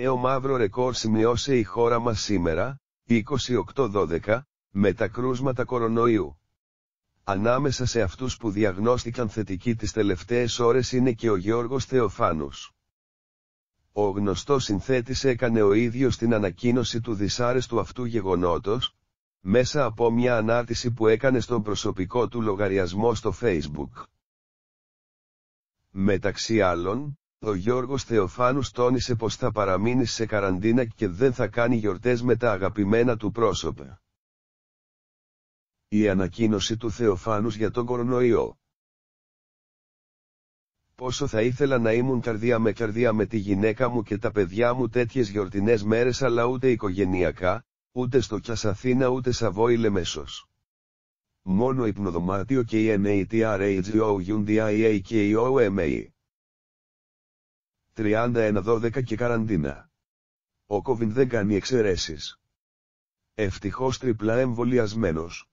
Έω μαύρο ρεκόρ σημειώσε η χώρα μας σήμερα, 28-12, με τα κρούσματα κορονοϊού. Ανάμεσα σε αυτούς που διαγνώστηκαν θετικοί τις τελευταίες ώρες είναι και ο Γιώργος Θεοφάνους. Ο γνωστός συνθέτης έκανε ο ίδιος την ανακοίνωση του δυσάρεστου αυτού γεγονότος, μέσα από μια ανάρτηση που έκανε στον προσωπικό του λογαριασμό στο Facebook. Μεταξύ άλλων, ο Γιώργος Θεοφάνους τόνισε πως θα παραμείνει σε καραντίνα και δεν θα κάνει γιορτές με τα αγαπημένα του πρόσωπα. Η ανακοίνωση του Θεοφάνους για τον κορονοϊό. Πόσο θα ήθελα να ήμουν καρδία με καρδία με τη γυναίκα μου και τα παιδιά μου τέτοιες γιορτινές μέρες αλλά ούτε οικογενειακά, ούτε στο Κιας Αθήνα ούτε Σαβόη Λεμέσος. Μόνο υπνοδωμάτιο και η o και 31-12 και καραντίνα. Ο COVID δεν κάνει εξαιρέσεις. Ευτυχώς τριπλά εμβολιασμένος.